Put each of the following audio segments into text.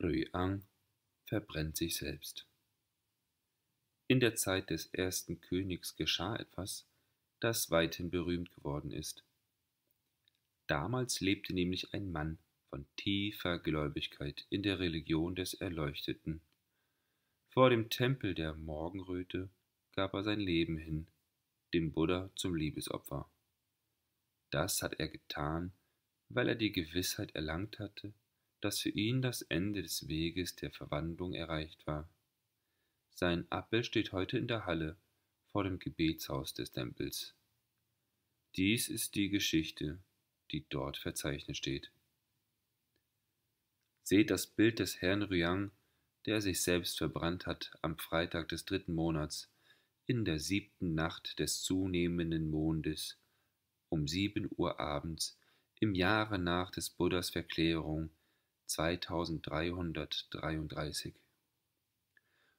Rüang verbrennt sich selbst. In der Zeit des ersten Königs geschah etwas, das weithin berühmt geworden ist. Damals lebte nämlich ein Mann von tiefer Gläubigkeit in der Religion des Erleuchteten. Vor dem Tempel der Morgenröte gab er sein Leben hin, dem Buddha zum Liebesopfer. Das hat er getan, weil er die Gewissheit erlangt hatte, dass für ihn das Ende des Weges der Verwandlung erreicht war. Sein Appel steht heute in der Halle vor dem Gebetshaus des Tempels. Dies ist die Geschichte, die dort verzeichnet steht. Seht das Bild des Herrn Ryang, der sich selbst verbrannt hat am Freitag des dritten Monats, in der siebten Nacht des zunehmenden Mondes, um sieben Uhr abends, im Jahre nach des Buddhas Verklärung 2333.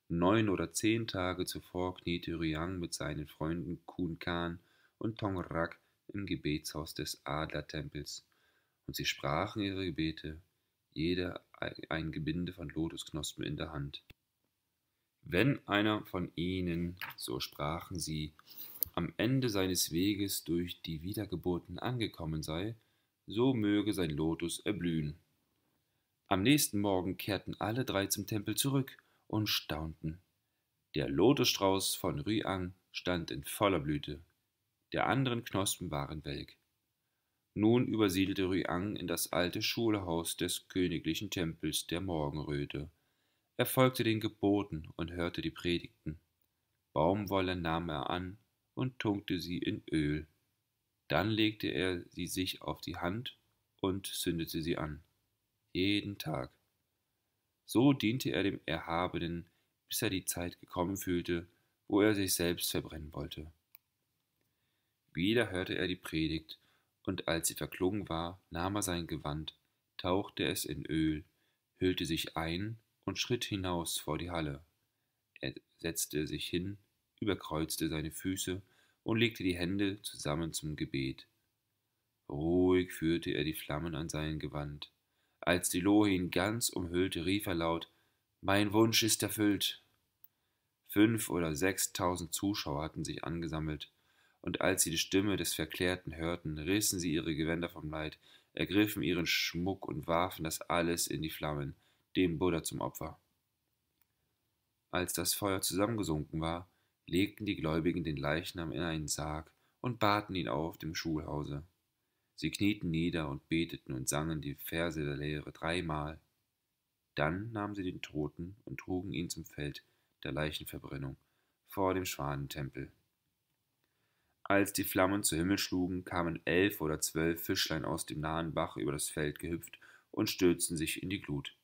Neun oder zehn Tage zuvor kniete Ryang mit seinen Freunden Kun Kan und Tong Rak im Gebetshaus des Adlertempels, und sie sprachen ihre Gebete, jeder ein Gebinde von Lotusknospen in der Hand. Wenn einer von ihnen, so sprachen sie, am Ende seines Weges durch die Wiedergeburten angekommen sei, so möge sein Lotus erblühen. Am nächsten Morgen kehrten alle drei zum Tempel zurück und staunten. Der Lotusstrauß von Rüang stand in voller Blüte. Der anderen Knospen waren welk. Nun übersiedelte Rüang in das alte Schulhaus des königlichen Tempels der Morgenröte. Er folgte den Geboten und hörte die Predigten. Baumwolle nahm er an und tunkte sie in Öl. Dann legte er sie sich auf die Hand und zündete sie an jeden Tag. So diente er dem Erhabenen, bis er die Zeit gekommen fühlte, wo er sich selbst verbrennen wollte. Wieder hörte er die Predigt, und als sie verklungen war, nahm er sein Gewand, tauchte es in Öl, hüllte sich ein und schritt hinaus vor die Halle. Er setzte sich hin, überkreuzte seine Füße und legte die Hände zusammen zum Gebet. Ruhig führte er die Flammen an sein Gewand, als die Lohe ihn ganz umhüllte, rief er laut: Mein Wunsch ist erfüllt! Fünf oder sechstausend Zuschauer hatten sich angesammelt, und als sie die Stimme des Verklärten hörten, rissen sie ihre Gewänder vom Leid, ergriffen ihren Schmuck und warfen das alles in die Flammen, dem Buddha zum Opfer. Als das Feuer zusammengesunken war, legten die Gläubigen den Leichnam in einen Sarg und baten ihn auf dem Schulhause. Sie knieten nieder und beteten und sangen die Verse der Lehre dreimal. Dann nahmen sie den Toten und trugen ihn zum Feld der Leichenverbrennung vor dem Schwanentempel. Als die Flammen zu Himmel schlugen, kamen elf oder zwölf Fischlein aus dem nahen Bach über das Feld gehüpft und stürzten sich in die Glut.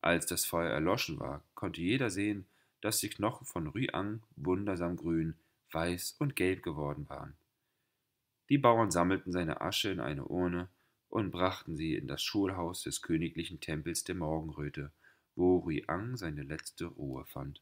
Als das Feuer erloschen war, konnte jeder sehen, dass die Knochen von Rüang wundersam grün, weiß und gelb geworden waren. Die Bauern sammelten seine Asche in eine Urne und brachten sie in das Schulhaus des königlichen Tempels der Morgenröte, wo Ruiang seine letzte Ruhe fand.